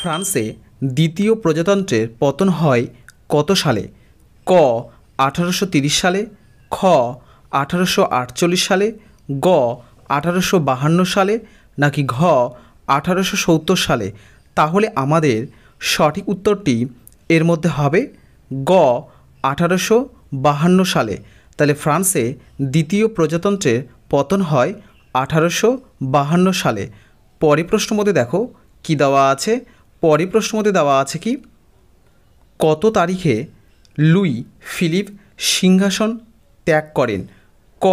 ফ্রান্সে দ্বিতীয় প্রজাতন্ত্রের পতন হয় কত সালে ক আঠারোশো সালে খ আঠারোশো সালে গ আঠারোশো সালে নাকি ঘ আঠারোশো সালে তাহলে আমাদের সঠিক উত্তরটি এর মধ্যে হবে গ আঠারোশো বাহান্ন সালে তাহলে ফ্রান্সে দ্বিতীয় প্রজাতন্ত্রের পতন হয় আঠারোশো বাহান্ন সালে পরে প্রশ্ন মধ্যে দেখো কি দেওয়া আছে পরে প্রশ্নমতে দেওয়া আছে কি কত তারিখে লুই ফিলিপ সিংহাসন ত্যাগ করেন ক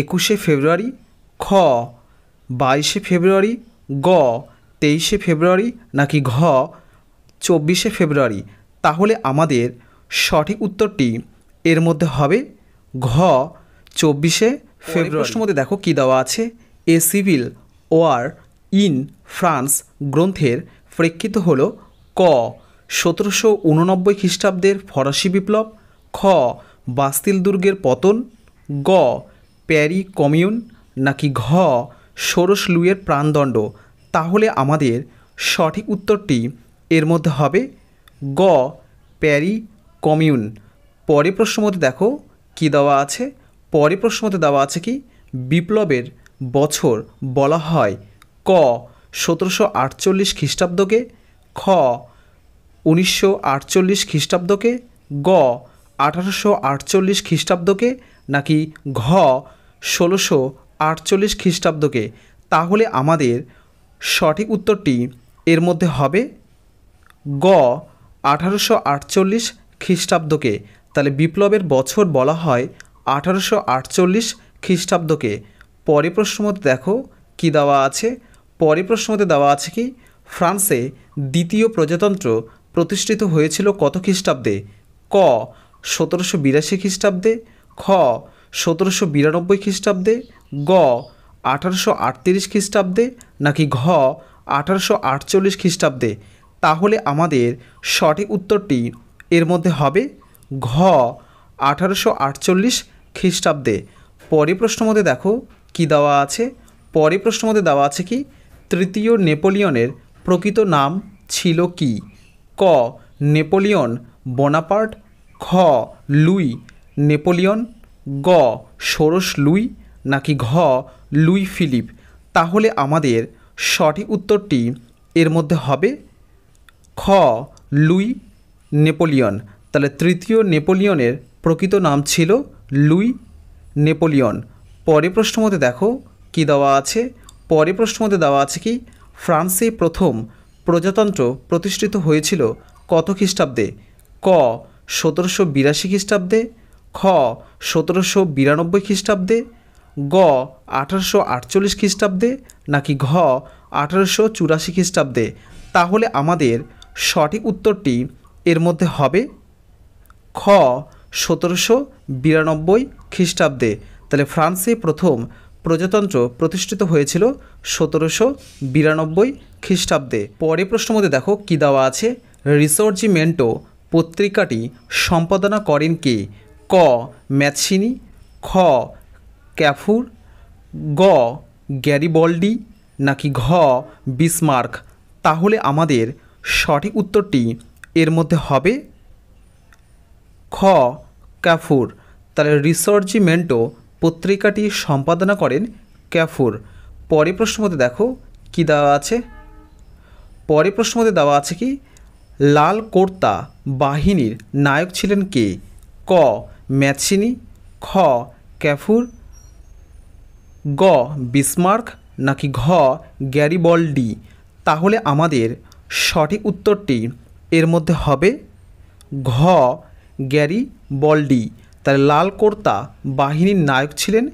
একুশে ফেব্রুয়ারি খ বাইশে ফেব্রুয়ারি গ তেইশে ফেব্রুয়ারি নাকি ঘ চব্বিশে ফেব্রুয়ারি তাহলে আমাদের সঠিক উত্তরটি এর মধ্যে হবে ঘ চব্বিশে ফেব্রুয়ারি মধ্যে দেখো কী দেওয়া আছে এ সিভিল ওয়ার ইন ফ্রান্স গ্রন্থের প্রেক্ষিত হল ক সতেরোশো উননব্বই খ্রিস্টাব্দের ফরাসি বিপ্লব খ বাস্তিল দুর্গের পতন গ প্যারি কমিউন নাকি ঘ ষোড়শ লুয়ের প্রাণদণ্ড তাহলে আমাদের সঠিক উত্তরটি এর মধ্যে হবে গ প্যারি কমিউন পরে প্রশ্ন মতে দেখো কি দেওয়া আছে পরে প্রশ্ন মতে দেওয়া আছে কি বিপ্লবের বছর বলা হয় ক সতেরোশো আটচল্লিশ খ্রিস্টাব্দকে খ উনিশশো আটচল্লিশ খ্রিস্টাব্দকে গ আঠারোশো আটচল্লিশ খ্রিস্টাব্দকে নাকি ঘ ষোলোশো আটচল্লিশ খ্রিস্টাব্দকে তাহলে আমাদের সঠিক উত্তরটি এর মধ্যে হবে গ আঠারোশো আটচল্লিশ খ্রিস্টাব্দকে তাহলে বিপ্লবের বছর বলা হয় আঠারোশো আটচল্লিশ খ্রিস্টাব্দকে পরে প্রশ্ন দেখো কী দেওয়া আছে পরে প্রশ্নতে দেওয়া আছে কি ফ্রান্সে দ্বিতীয় প্রজাতন্ত্র প্রতিষ্ঠিত হয়েছিল কত খ্রিস্টাব্দে ক সতেরোশো বিরাশি খ্রিস্টাব্দে খ সতেরোশো বিরানব্বই খ্রিস্টাব্দে গ আঠারোশো আটত্রিশ খ্রিস্টাব্দে নাকি ঘ আঠারোশো আটচল্লিশ খ্রিস্টাব্দে তাহলে আমাদের সঠিক উত্তরটি এর মধ্যে হবে ঘ আঠারোশো আটচল্লিশ খ্রিস্টাব্দে পরে প্রশ্ন মধ্যে দেখো কি দেওয়া আছে পরে প্রশ্ন মধ্যে দেওয়া আছে কি তৃতীয় নেপোলিয়নের প্রকৃত নাম ছিল কি ক নেপোলিয়ন বোনাপার্ট খ লুই নেপোলিয়ন গ ষোড়শ লুই নাকি ঘ লুই ফিলিপ তাহলে আমাদের সঠিক উত্তরটি এর মধ্যে হবে খ লুই নেপোলিয়ন তাহলে তৃতীয় নেপোলিয়নের প্রকৃত নাম ছিল লুই নেপোলিয়ন পরে প্রশ্ন মতে দেখো কী দেওয়া আছে পরে প্রশ্ন মধ্যে দেওয়া আছে কি ফ্রান্সে প্রথম প্রজাতন্ত্র প্রতিষ্ঠিত হয়েছিল কত খ্রিস্টাব্দে ক সতেরোশো বিরাশি খ্রিস্টাব্দে খ সতেরোশো বিরানব্বই খ্রিস্টাব্দে গ আঠারোশো আটচল্লিশ খ্রিস্টাব্দে নাকি ঘ আঠারোশো চুরাশি খ্রিস্টাব্দে তাহলে আমাদের সঠিক উত্তরটি এর মধ্যে হবে খ সতেরোশো বিরানব্বই খ্রিস্টাব্দে তাহলে ফ্রান্সে প্রথম প্রজাতন্ত্র প্রতিষ্ঠিত হয়েছিল সতেরোশো বিরানব্বই খ্রিস্টাব্দে পরে প্রশ্ন মধ্যে দেখো কী দেওয়া আছে রিসর্জিমেন্টো পত্রিকাটি সম্পাদনা করেন কে ক ম্যাথসিনি খ ক্যাফুর গ গ্যারিবল্ডি নাকি ঘ বিসমার্ক তাহলে আমাদের সঠিক উত্তরটি এর মধ্যে হবে খ ক্যাফুর তাহলে রিসর্জিমেন্টো পত্রিকাটি সম্পাদনা করেন ক্যাফুর পরে প্রশ্নমতে দেখো কি দেওয়া আছে পরে প্রশ্নমতে দেওয়া আছে কি লাল কর্তা বাহিনীর নায়ক ছিলেন কে ক ম্যাচিনি খ ক্যাফুর গ বিসমার্ক নাকি ঘ গ্যারিবলডি তাহলে আমাদের সঠিক উত্তরটি এর মধ্যে হবে ঘ গ্যারি বলডি তার লাল কর্তা বাহিনীর নায়ক ছিলেন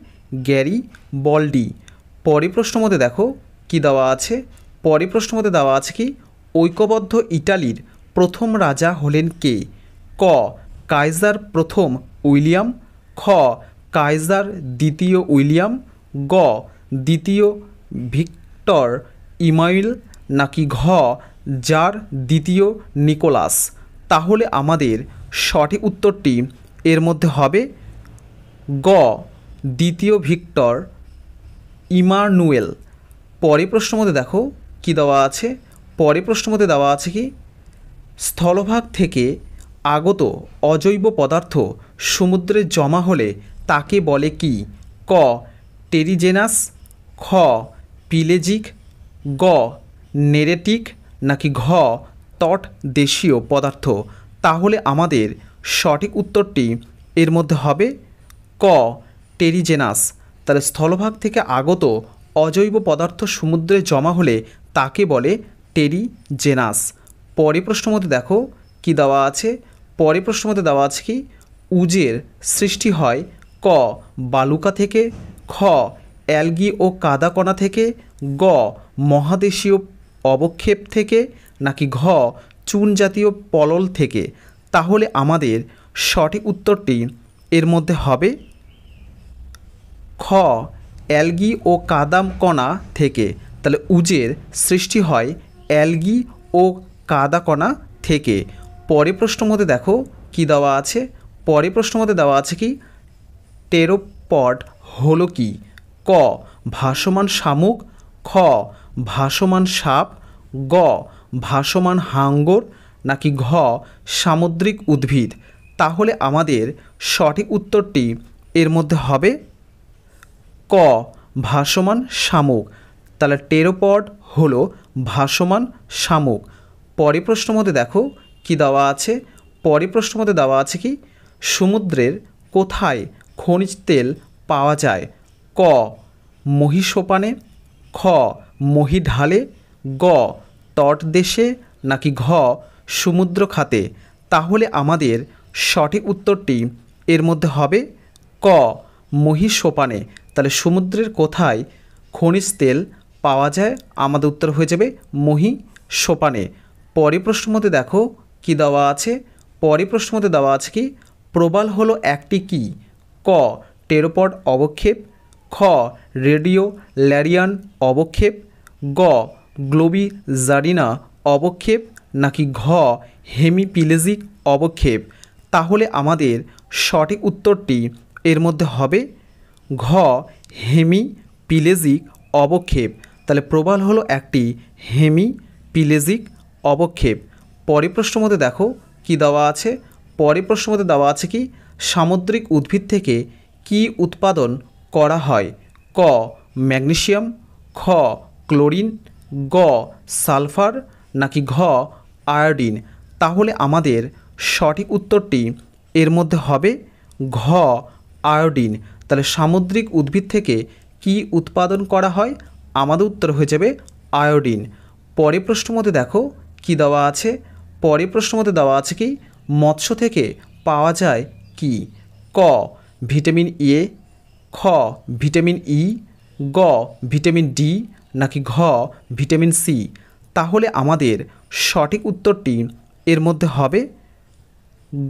গ্যারি বলডি পরে প্রশ্ন মতে দেখো কি দেওয়া আছে পরে প্রশ্ন মতে দেওয়া আছে কি ঐক্যবদ্ধ ইটালির প্রথম রাজা হলেন কে ক কাইজার প্রথম উইলিয়াম খ কাইজার দ্বিতীয় উইলিয়াম গ দ্বিতীয় ভিক্টর ইমাইল নাকি ঘ যার দ্বিতীয় নিকোলাস তাহলে আমাদের সঠিক উত্তরটি এর মধ্যে হবে গ দ্বিতীয় ভিক্টর ইমানুয়েল পরে প্রশ্ন মধ্যে দেখো কি দেওয়া আছে পরে প্রশ্ন মধ্যে দেওয়া আছে কি স্থলভাগ থেকে আগত অজৈব পদার্থ সমুদ্রে জমা হলে তাকে বলে কি ক টেরিজেনাস খ পিলেজিক গ নেরেটিক নাকি ঘ তট দেশীয় পদার্থ তাহলে আমাদের সঠিক উত্তরটি এর মধ্যে হবে ক টেরিজেনাস তাহলে স্থলভাগ থেকে আগত অজৈব পদার্থ সমুদ্রে জমা হলে তাকে বলে টেরিজেনাস পরে প্রশ্ন মধ্যে দেখো কি দেওয়া আছে পরে প্রশ্ন মধ্যে দেওয়া আছে কি উজের সৃষ্টি হয় ক বালুকা থেকে খ অ্যালগি ও কাদাকণা থেকে গ মহাদেশীয় অবক্ষেপ থেকে নাকি ঘ চুন জাতীয় পলল থেকে তাহলে আমাদের সঠিক উত্তরটি এর মধ্যে হবে খ অ্যালগি ও কাদাম কণা থেকে তাহলে উজের সৃষ্টি হয় অ্যালগি ও কাদা কণা থেকে পরে প্রশ্ন মধ্যে দেখো কি দেওয়া আছে পরে প্রশ্ন মধ্যে দেওয়া আছে কি টেরোপট হলো কি ক ভাসমান শামুক খ ভাসমান সাপ গ ভাসমান হাঙ্গর নাকি ঘ সামুদ্রিক উদ্ভিদ তাহলে আমাদের সঠিক উত্তরটি এর মধ্যে হবে ক ভাসমান শামুক তাহলে টেরোপড হলো ভাসমান শামুক পরে প্রশ্ন মধ্যে দেখো কি দেওয়া আছে পরে প্রশ্ন মধ্যে দেওয়া আছে কি সমুদ্রের কোথায় খনিজ তেল পাওয়া যায় ক মহিষোপানে খ মহিঢালে গ তট দেশে নাকি ঘ সমুদ্র খাতে তাহলে আমাদের সঠিক উত্তরটি এর মধ্যে হবে ক মহিষ সোপানে তাহলে সমুদ্রের কোথায় খনিজ তেল পাওয়া যায় আমাদের উত্তর হয়ে যাবে মহি সোপানে পরে প্রশ্ন মতে দেখো কি দেওয়া আছে পরে প্রশ্নমতে দেওয়া আছে কি প্রবাল হলো একটি কি ক টেরোপড অবক্ষেপ খ রেডিও ল্যারিয়ান অবক্ষেপ গ গ্লোবি জারিনা অবক্ষেপ নাকি ঘ হেমিপিলেজিক অবক্ষেপ তাহলে আমাদের সঠিক উত্তরটি এর মধ্যে হবে ঘ হেমিপিলেজিক অবক্ষেপ তাহলে প্রবাল হলো একটি হেমিপিলেজিক অবক্ষেপ পরে প্রশ্ন মধ্যে দেখো কি দেওয়া আছে পরে প্রশ্ন মধ্যে দেওয়া আছে কি সামুদ্রিক উদ্ভিদ থেকে কি উৎপাদন করা হয় ক ম্যাগনেশিয়াম খ ক্লোরিন গ সালফার নাকি ঘ আয়োডিন তাহলে আমাদের সঠিক উত্তরটি এর মধ্যে হবে ঘ আয়োডিন তাহলে সামুদ্রিক উদ্ভিদ থেকে কি উৎপাদন করা হয় আমাদের উত্তর হয়ে যাবে আয়োডিন পরে প্রশ্ন মতে দেখো কি দেওয়া আছে পরে প্রশ্ন মতে দেওয়া আছে কি মৎস্য থেকে পাওয়া যায় কি ক ভিটামিন এ খ ভিটামিন ই গ ভিটামিন ডি নাকি ঘ ভিটামিন সি তাহলে আমাদের সঠিক উত্তরটি এর মধ্যে হবে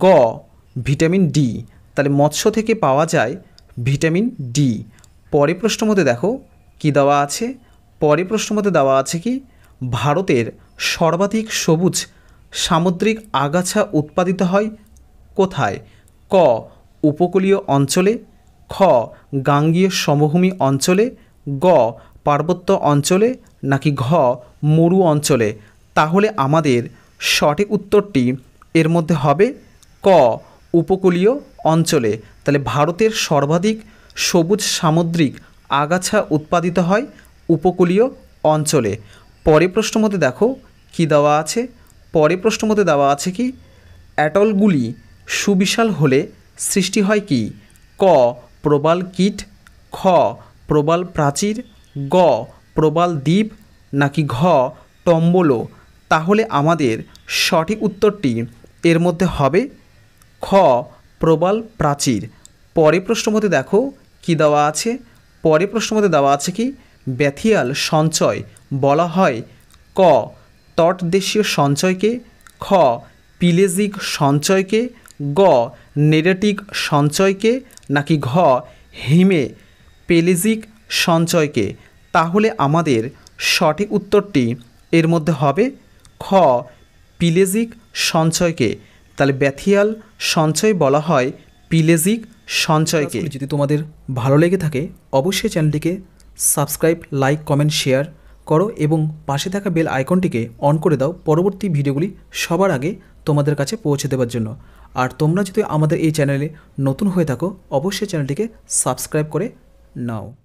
গ ভিটামিন ডি তাহলে মৎস্য থেকে পাওয়া যায় ভিটামিন ডি পরে প্রশ্ন মধ্যে দেখো কি দেওয়া আছে পরে প্রশ্ন মধ্যে দেওয়া আছে কি ভারতের সর্বাধিক সবুজ সামুদ্রিক আগাছা উৎপাদিত হয় কোথায় ক উপকূলীয় অঞ্চলে খ গাঙ্গীয় সমভূমি অঞ্চলে গ পার্বত্য অঞ্চলে নাকি ঘ মরু অঞ্চলে তাহলে আমাদের সঠিক উত্তরটি এর মধ্যে হবে ক উপকূলীয় অঞ্চলে তাহলে ভারতের সর্বাধিক সবুজ সামুদ্রিক আগাছা উৎপাদিত হয় উপকূলীয় অঞ্চলে পরে প্রশ্ন মধ্যে দেখো কি দেওয়া আছে পরে প্রশ্ন মধ্যে দেওয়া আছে কি অ্যাটলগুলি সুবিশাল হলে সৃষ্টি হয় কি ক প্রবাল কীট খ প্রবাল প্রাচীর গ প্রবাল দ্বীপ নাকি ঘ টম্বলো তাহলে আমাদের সঠিক উত্তরটি এর মধ্যে হবে খ প্রবাল প্রাচীর পরে প্রশ্নমতে দেখো কি দেওয়া আছে পরে প্রশ্নমতে দেওয়া আছে কি ব্যথিয়াল সঞ্চয় বলা হয় ক তটদেশীয় সঞ্চয়কে খ পিলেজিক সঞ্চয়কে গ নেডেটিক সঞ্চয়কে নাকি ঘ হিমে পেলেজিক সঞ্চয়কে তাহলে আমাদের সঠিক উত্তরটি এর মধ্যে হবে খ পিলেজিক সঞ্চয়কে তাহলে ব্যাথিয়াল সঞ্চয় বলা হয় পিলেজিক সঞ্চয়কে যদি তোমাদের ভালো লেগে থাকে অবশ্যই চ্যানেলটিকে সাবস্ক্রাইব লাইক কমেন্ট শেয়ার করো এবং পাশে থাকা বেল আইকনটিকে অন করে দাও পরবর্তী ভিডিওগুলি সবার আগে তোমাদের কাছে পৌঁছে দেওয়ার জন্য আর তোমরা যদি আমাদের এই চ্যানেলে নতুন হয়ে থাকো অবশ্যই চ্যানেলটিকে সাবস্ক্রাইব করে now